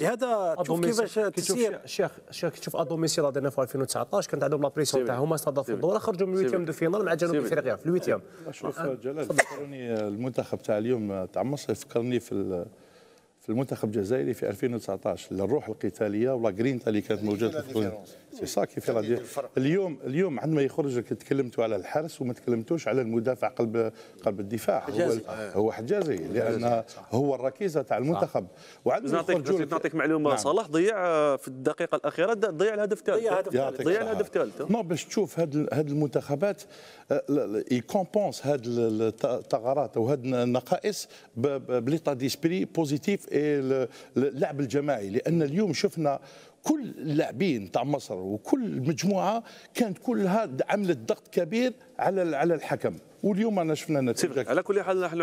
لهذا تشوف كيفاش تسير شيخ شيخ تشوف لا هذا في 2019 كانت عندهم لا بريسيون تاعهم هما استضافوا الدوره خرجوا من الويتيام دو فينال مع جنوب افريقيا في الويتيام شوف جلال فكرني المنتخب تاع اليوم تاع مصر فكرني في في المنتخب الجزائري في 2019 الروح القتاليه ولا جرينتا اللي كانت موجوده في سي سا كي في اليوم اليوم عندما يخرج تكلمتوا على الحرس وما تكلمتوش على المدافع قلب قلب الدفاع حجازي. هو هو حجازي لان هو الركيزه تاع المنتخب وعندما نعطيك نعطيك معلومه نعم. صلاح ضيع آه، في الدقيقه الاخيره ضيع الهدف الثالث ضيع الهدف الثالث نو باش تشوف هاد هاد المنتخبات كومبونس آه، هاد الثغرات او هاد النقائص بليطا ديسبري بوزيتيف اللعب الجماعي لان اليوم شفنا كل اللاعبين تاع مصر وكل مجموعه كانت كلها عملت ضغط كبير على على الحكم واليوم انا شفنا نتيجه على كل حال نحن